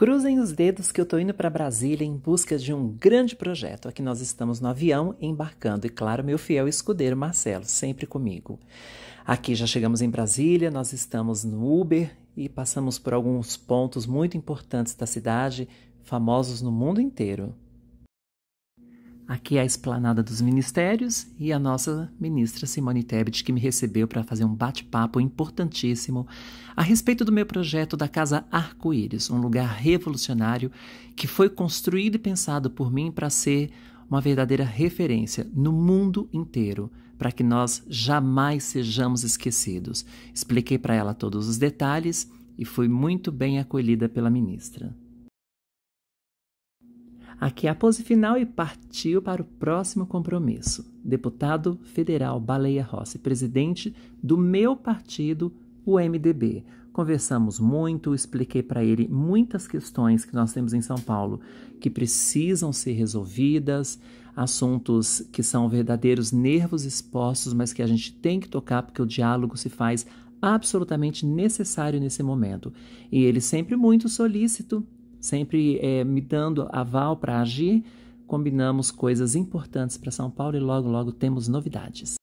Cruzem os dedos que eu tô indo para Brasília em busca de um grande projeto. Aqui nós estamos no avião, embarcando, e claro, meu fiel escudeiro Marcelo, sempre comigo. Aqui já chegamos em Brasília, nós estamos no Uber e passamos por alguns pontos muito importantes da cidade, famosos no mundo inteiro. Aqui é a Esplanada dos Ministérios e a nossa ministra Simone Tebet, que me recebeu para fazer um bate-papo importantíssimo a respeito do meu projeto da Casa Arco-Íris, um lugar revolucionário que foi construído e pensado por mim para ser uma verdadeira referência no mundo inteiro, para que nós jamais sejamos esquecidos. Expliquei para ela todos os detalhes e fui muito bem acolhida pela ministra. Aqui é a pose final e partiu para o próximo compromisso. Deputado federal Baleia Rossi, presidente do meu partido, o MDB. Conversamos muito, expliquei para ele muitas questões que nós temos em São Paulo que precisam ser resolvidas, assuntos que são verdadeiros nervos expostos, mas que a gente tem que tocar porque o diálogo se faz absolutamente necessário nesse momento. E ele sempre muito solícito sempre é, me dando aval para agir. Combinamos coisas importantes para São Paulo e logo, logo temos novidades.